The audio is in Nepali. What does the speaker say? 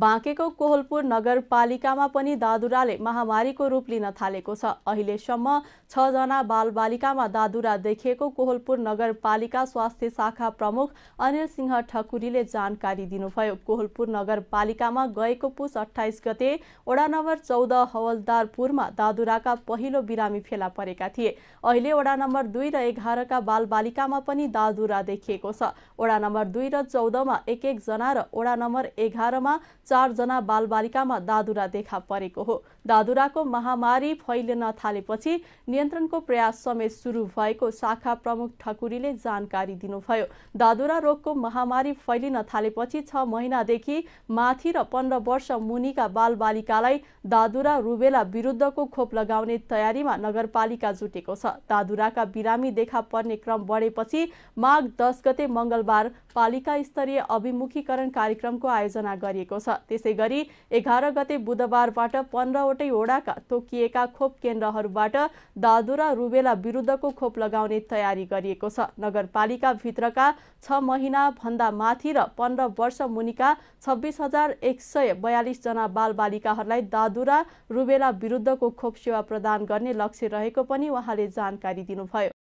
बाँकेको कोहलपुर नगरपालिकामा पनि दादुराले महामारीको रूप लिन थालेको छ अहिलेसम्म छजना बालबालिकामा दादुरा देखिएको कोहलपुर नगरपालिका स्वास्थ्य शाखा प्रमुख अनिल सिंह ठकुरीले जानकारी दिनुभयो कोहलपुर नगरपालिकामा गएको पुस अठाइस गते वडा नम्बर चौध हवलदारपुरमा दादुराका पहिलो बिरामी फेला परेका थिए अहिले वडा नम्बर दुई र एघारका बालबालिकामा पनि दादुरा देखिएको छ वडा नम्बर दुई र चौधमा एक एकजना र वडा नम्बर एघारमा चारजना बालबालिकामा दादुरा देखा परेको हो दादुराको महामारी फैलिन थालेपछि नियन्त्रणको प्रयास समेत सुरु भएको शाखा प्रमुख ठकुरीले जानकारी दिनुभयो दादुरा रोगको महामारी फैलिन थालेपछि छ महिनादेखि माथि र पन्ध्र वर्ष मुनिका बालबालिकालाई दादुरा रुबेला विरुद्धको खोप लगाउने तयारीमा नगरपालिका जुटेको छ दादुराका बिरामी देखा पर्ने क्रम बढेपछि माघ दस गते मङ्गलबार पालिका स्तरीय अभिमुखीकरण कार्यक्रमको आयोजना गरिएको छ त्यसै गरी एघार गते बुधबारबाट पन्ध्रवटै वडाका तोकिएका खोप केन्द्रहरूबाट दादुरा रुबेला विरुद्धको खोप लगाउने तयारी गरिएको छ नगरपालिकाभित्रका छ महिनाभन्दा माथि र पन्ध्र वर्ष मुनिका छब्बिस हजार एक सय बयालिसजना बालबालिकाहरूलाई दादुरा रुबेला विरुद्धको खोप सेवा प्रदान गर्ने लक्ष्य रहेको पनि उहाँले जानकारी दिनुभयो